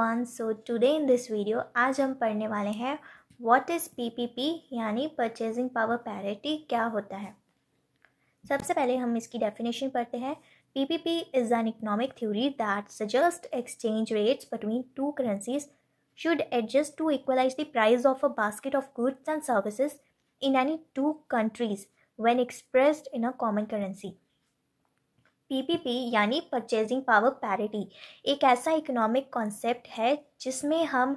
Everyone so today in this video आज हम पढ़ने वाले हैं व्हाट इज़ पीपीपी यानी परचेजिंग पावर पैरिटी क्या होता है सबसे पहले हम इसकी डेफिनेशन पढ़ते हैं PPP is an economic theory that suggest exchange rates between two currencies should adjust to equalize the price of a basket of goods and services in any two countries when expressed in a common currency PPP यानी purchasing power parity एक ऐसा economic concept है जिसमें हम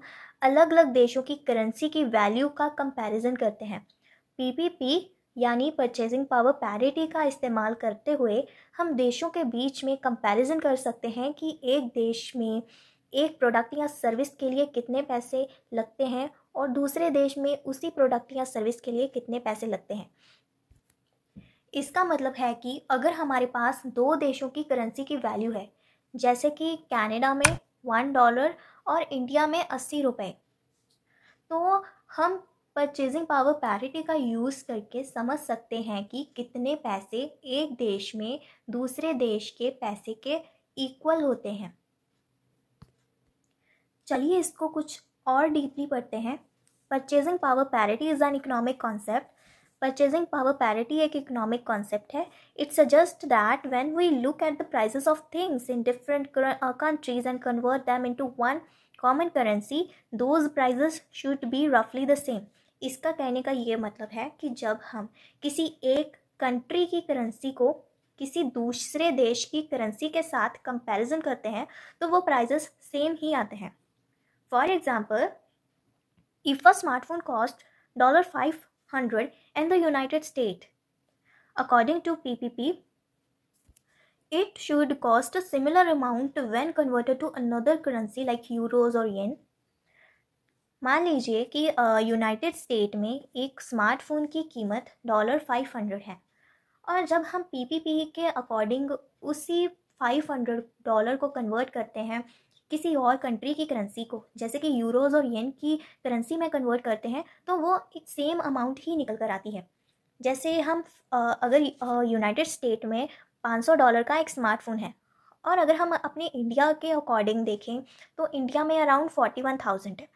अलग अलग देशों की करेंसी की वैल्यू का कंपैरिजन करते हैं पीपीपी यानी परचेजिंग पावर पैरिटी का इस्तेमाल करते हुए हम देशों के बीच में कंपैरिजन कर सकते हैं कि एक देश में एक प्रोडक्ट या सर्विस के लिए कितने पैसे लगते हैं और दूसरे देश में उसी प्रोडक्ट या सर्विस के लिए कितने पैसे लगते हैं इसका मतलब है कि अगर हमारे पास दो देशों की करेंसी की वैल्यू है जैसे कि कनाडा में वन डॉलर और इंडिया में अस्सी रुपये तो हम परचेजिंग पावर पैरिटी का यूज़ करके समझ सकते हैं कि कितने पैसे एक देश में दूसरे देश के पैसे के इक्वल होते हैं चलिए इसको कुछ और डीपली पढ़ते हैं purchasing power parity is an economic concept purchasing power parity एक इकोनॉमिक कॉन्सेप्ट है it suggest that when we look at the prices of things in different countries and convert them in one common currency those prices should be रफली the same इसका कहने का ये मतलब है कि जब हम किसी एक कंट्री की करेंसी को किसी दूसरे देश की करेंसी के साथ कंपेरिजन करते हैं तो वो प्राइजेस सेम ही आते हैं for example if a smartphone cost dollar five 100 in the United States. According to PPP, it should cost a similar amount when converted to another currency like euros or yen. मान लीजिए कि United State में एक smartphone की कीमत dollar five hundred है और जब हम पीपीपी के अकॉर्डिंग उसी फाइव हंड्रेड डॉलर को कन्वर्ट करते हैं किसी और कंट्री की करेंसी को जैसे कि यूरोज़ और येन की करेंसी में कन्वर्ट करते हैं तो वो एक सेम अमाउंट ही निकल कर आती है जैसे हम अगर यूनाइटेड स्टेट में 500 डॉलर का एक स्मार्टफोन है और अगर हम अपने इंडिया के अकॉर्डिंग देखें तो इंडिया में अराउंड फोर्टी वन थाउजेंड है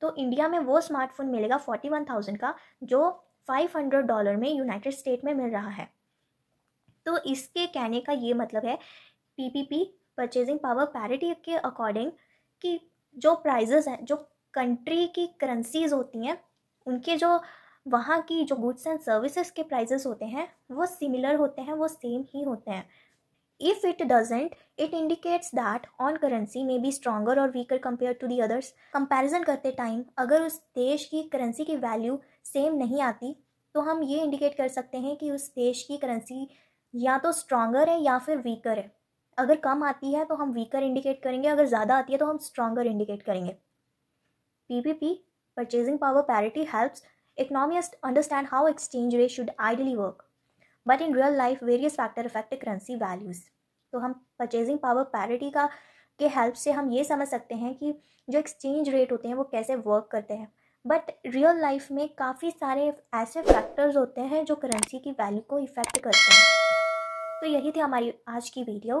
तो इंडिया में वो स्मार्टफोन मिलेगा फोर्टी वन थाउजेंड का जो फाइव हंड्रेड डॉलर में यूनाइटेड स्टेट में मिल रहा है तो इसके कहने का ये मतलब है P P P purchasing power parity के अकॉर्डिंग कि जो प्राइजेज़ हैं जो कंट्री की करेंसीज़ होती हैं उनके जो वहाँ की जो गुड्स एंड सर्विसेज के प्राइजेस होते हैं वो सिमिलर होते हैं वो सेम ही होते हैं if it doesn't it indicates that on currency may be stronger और weaker compare to the others comparison करते टाइम अगर उस देश की करेंसी की वैल्यू सेम नहीं आती तो हम ये इंडिकेट कर सकते हैं कि उस देश की करेंसी या तो स्ट्रॉगर है या फिर वीकर है अगर कम आती है तो हम वीकर इंडिकेट करेंगे अगर ज़्यादा आती है तो हम स्ट्रॉगर इंडिकेट करेंगे P P purchasing power parity helps economist understand how exchange rate should ideally work but in real life various factor effect currency values तो हम परचेजिंग पावर पैरिटी का के हेल्प से हम ये समझ सकते हैं कि जो एक्सचेंज रेट होते हैं वो कैसे वर्क करते हैं बट रियल लाइफ में काफ़ी सारे ऐसे फैक्टर्स होते हैं जो करेंसी की वैल्यू को इफेक्ट करते हैं तो यही थी हमारी आज की वीडियो